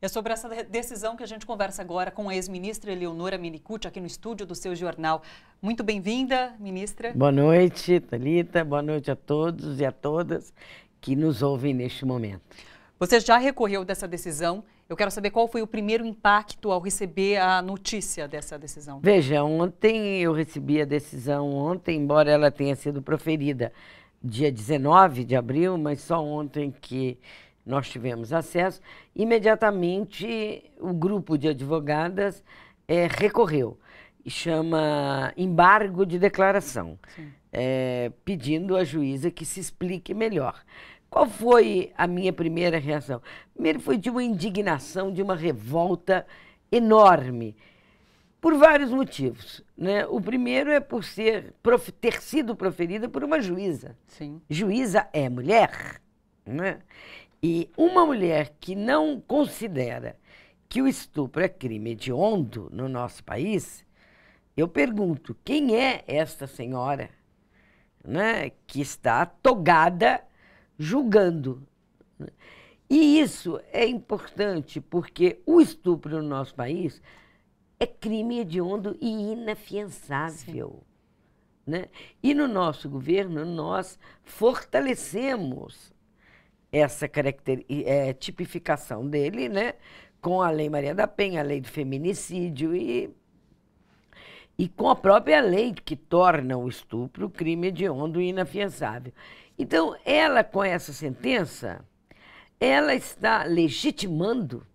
É sobre essa decisão que a gente conversa agora com a ex-ministra Eleonora Minicucci, aqui no estúdio do seu jornal. Muito bem-vinda, ministra. Boa noite, Thalita. Boa noite a todos e a todas que nos ouvem neste momento. Você já recorreu dessa decisão. Eu quero saber qual foi o primeiro impacto ao receber a notícia dessa decisão. Veja, ontem eu recebi a decisão, ontem, embora ela tenha sido proferida dia 19 de abril, mas só ontem que nós tivemos acesso, imediatamente o grupo de advogadas é, recorreu. Chama embargo de declaração, é, pedindo à juíza que se explique melhor. Qual foi a minha primeira reação? Primeiro foi de uma indignação, de uma revolta enorme, por vários motivos. Né? O primeiro é por ser, ter sido proferida por uma juíza. Sim. Juíza é mulher. Né? E uma mulher que não considera que o estupro é crime hediondo no nosso país, eu pergunto, quem é esta senhora né, que está togada julgando? E isso é importante porque o estupro no nosso país é crime hediondo e inafiançável. Né? E no nosso governo nós fortalecemos essa é, tipificação dele, né? Com a Lei Maria da Penha, a lei do feminicídio e, e com a própria lei que torna o estupro crime hediondo e inafiançável. Então, ela, com essa sentença, ela está legitimando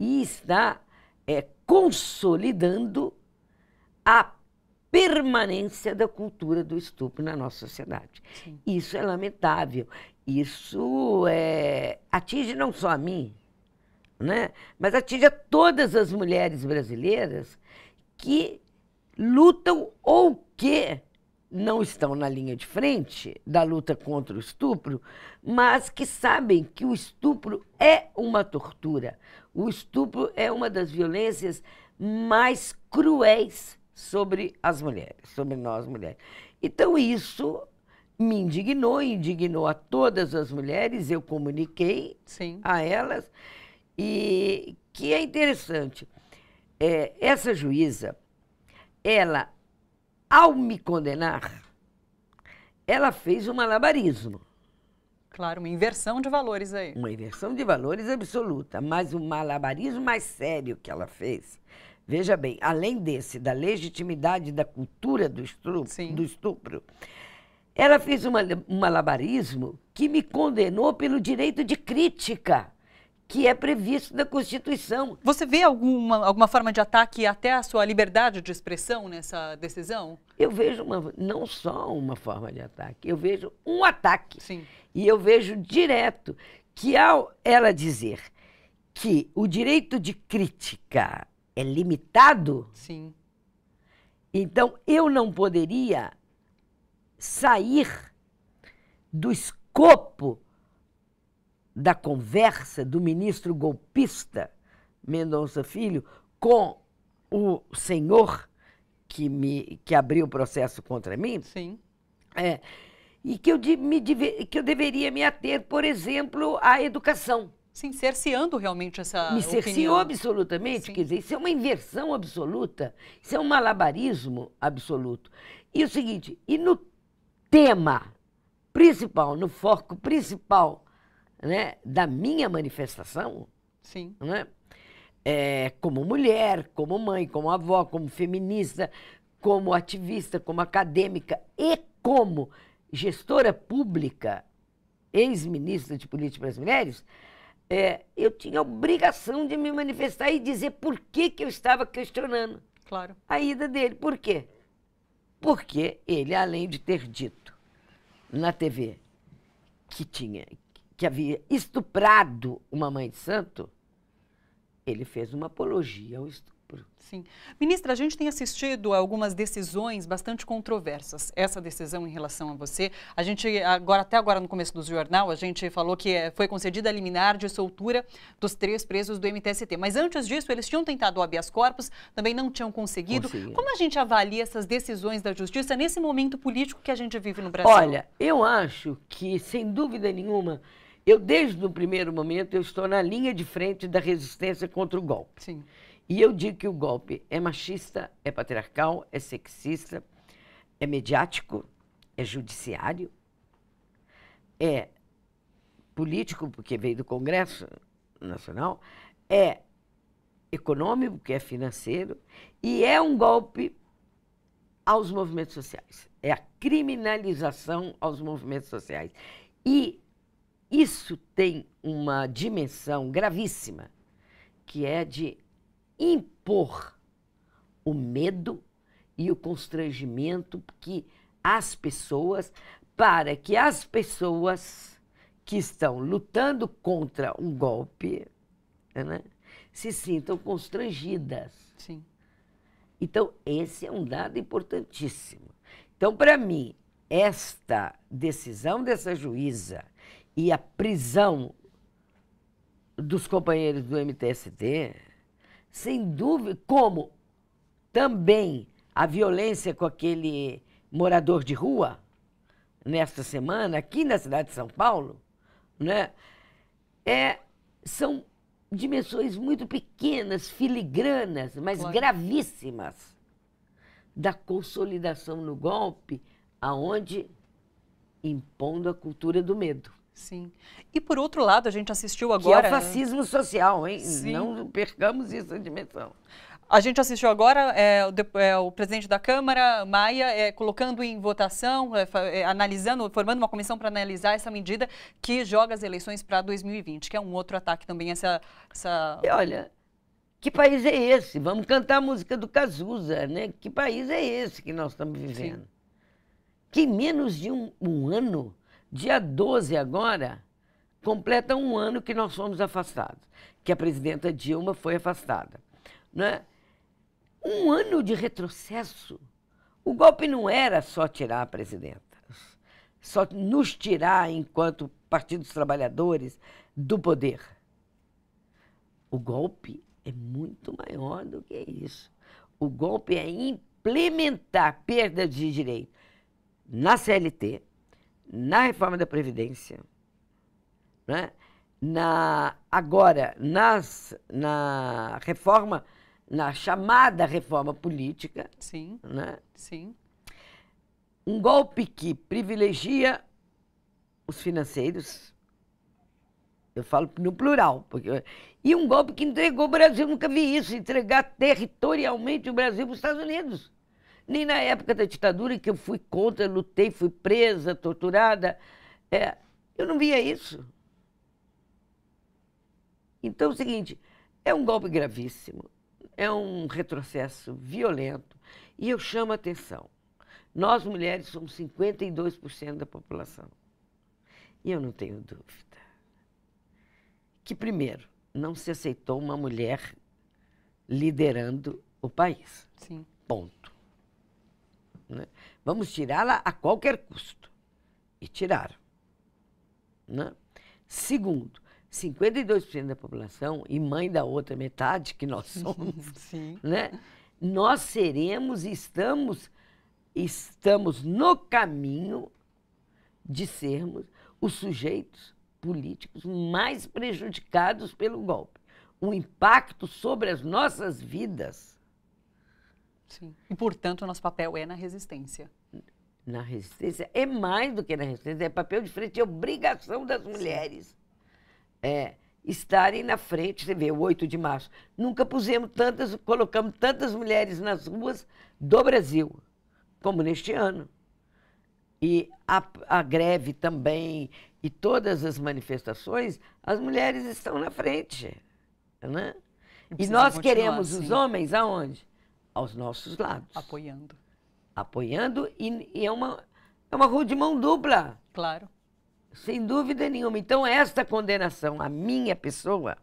e está é, consolidando a permanência da cultura do estupro na nossa sociedade. Sim. Isso é lamentável. Isso é, atinge não só a mim, né? mas atinge a todas as mulheres brasileiras que lutam ou que não estão na linha de frente da luta contra o estupro, mas que sabem que o estupro é uma tortura. O estupro é uma das violências mais cruéis sobre as mulheres, sobre nós mulheres. Então isso me indignou, indignou a todas as mulheres, eu comuniquei Sim. a elas, e que é interessante. É, essa juíza, ela, ao me condenar, ela fez um malabarismo. Claro, uma inversão de valores aí. Uma inversão de valores absoluta, mas o um malabarismo mais sério que ela fez. Veja bem, além desse, da legitimidade da cultura do estupro, do estupro ela fez um malabarismo que me condenou pelo direito de crítica, que é previsto na Constituição. Você vê alguma, alguma forma de ataque até à sua liberdade de expressão nessa decisão? Eu vejo uma, não só uma forma de ataque, eu vejo um ataque. Sim. E eu vejo direto que, ao ela dizer que o direito de crítica é limitado. Sim. Então, eu não poderia sair do escopo da conversa do ministro golpista Mendonça Filho com o senhor que me que abriu o processo contra mim. Sim. É, e que eu, de, me, que eu deveria me ater, por exemplo, à educação. Sim, cerceando realmente essa. Me cerceou absolutamente, Sim. quer dizer, isso é uma inversão absoluta, isso é um malabarismo absoluto. E o seguinte, e no tema principal, no foco principal né, da minha manifestação, Sim. Né, é, como mulher, como mãe, como avó, como feminista, como ativista, como acadêmica e como gestora pública, ex-ministra de Política para as Mulheres, é, eu tinha a obrigação de me manifestar e dizer por que, que eu estava questionando claro. a ida dele. Por quê? Porque ele, além de ter dito na TV que tinha que havia estuprado uma mãe de santo, ele fez uma apologia ao estupro. Sim. Ministra, a gente tem assistido a algumas decisões bastante controversas. Essa decisão em relação a você, a gente agora até agora no começo do jornal, a gente falou que eh, foi concedida a liminar de soltura dos três presos do MTST. Mas antes disso, eles tinham tentado o habeas corpus, também não tinham conseguido. Como a gente avalia essas decisões da justiça nesse momento político que a gente vive no Brasil? Olha, eu acho que sem dúvida nenhuma eu, desde o primeiro momento, eu estou na linha de frente da resistência contra o golpe. Sim. E eu digo que o golpe é machista, é patriarcal, é sexista, é mediático, é judiciário, é político, porque veio do Congresso Nacional, é econômico, porque é financeiro, e é um golpe aos movimentos sociais. É a criminalização aos movimentos sociais. E isso tem uma dimensão gravíssima, que é de impor o medo e o constrangimento que as pessoas, para que as pessoas que estão lutando contra um golpe né, se sintam constrangidas. Sim. Então, esse é um dado importantíssimo. Então, para mim, esta decisão dessa juíza e a prisão dos companheiros do MTST, sem dúvida, como também a violência com aquele morador de rua nesta semana aqui na cidade de São Paulo, né? É, são dimensões muito pequenas, filigranas, mas claro. gravíssimas da consolidação no golpe, aonde impondo a cultura do medo. Sim. E por outro lado, a gente assistiu agora. Que é o fascismo social, hein? Sim. Não percamos isso dimensão. A gente assistiu agora é, o, é, o, presidente da Câmara, Maia, é, colocando em votação, é, é, analisando, formando uma comissão para analisar essa medida que joga as eleições para 2020, que é um outro ataque também, essa. essa... Olha, que país é esse? Vamos cantar a música do Cazuza, né? Que país é esse que nós estamos vivendo? Sim. Que em menos de um, um ano Dia 12 agora, completa um ano que nós fomos afastados, que a presidenta Dilma foi afastada. Né? Um ano de retrocesso. O golpe não era só tirar a presidenta, só nos tirar enquanto Partido dos Trabalhadores do poder. O golpe é muito maior do que isso. O golpe é implementar perda de direito na CLT, na reforma da Previdência, né? na, agora nas, na reforma, na chamada reforma política. Sim. Né? Sim. Um golpe que privilegia os financeiros. Eu falo no plural. Porque... E um golpe que entregou o Brasil, nunca vi isso, entregar territorialmente o Brasil para os Estados Unidos nem na época da ditadura, em que eu fui contra, lutei, fui presa, torturada. É, eu não via isso. Então é o seguinte: é um golpe gravíssimo, é um retrocesso violento, e eu chamo a atenção. Nós, mulheres, somos 52% da população. E eu não tenho dúvida que, primeiro, não se aceitou uma mulher liderando o país. Sim. Ponto. Né? Vamos tirá-la a qualquer custo. E tiraram. Né? Segundo, 52% da população e mãe da outra metade, que nós somos, Sim. Né? nós seremos e estamos, estamos no caminho de sermos os sujeitos políticos mais prejudicados pelo golpe. O impacto sobre as nossas vidas Sim. E, portanto, o nosso papel é na resistência. Na resistência. É mais do que na resistência, é papel de frente, é obrigação das mulheres. É, estarem na frente. Você vê, o 8 de março. Nunca pusemos tantas, colocamos tantas mulheres nas ruas do Brasil, como neste ano. E a, a greve também, e todas as manifestações, as mulheres estão na frente. Né? E nós queremos assim. os homens aonde? aos nossos lados. Apoiando. Apoiando e, e é, uma, é uma rua de mão dupla. Claro. Sem dúvida nenhuma. Então, esta condenação à minha pessoa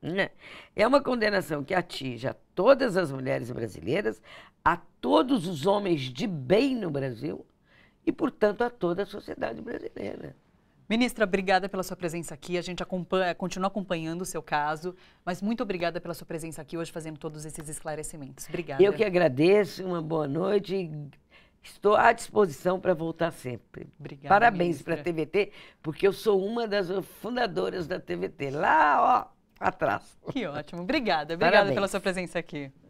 né, é uma condenação que atinge a todas as mulheres brasileiras, a todos os homens de bem no Brasil e, portanto, a toda a sociedade brasileira. Ministra, obrigada pela sua presença aqui. A gente acompanha, eh, continua acompanhando o seu caso, mas muito obrigada pela sua presença aqui hoje, fazendo todos esses esclarecimentos. Obrigada. Eu que agradeço, uma boa noite. Estou à disposição para voltar sempre. Obrigada, Parabéns para a TVT, porque eu sou uma das fundadoras da TVT, lá ó, atrás. Que ótimo. Obrigada. Obrigada Parabéns. pela sua presença aqui.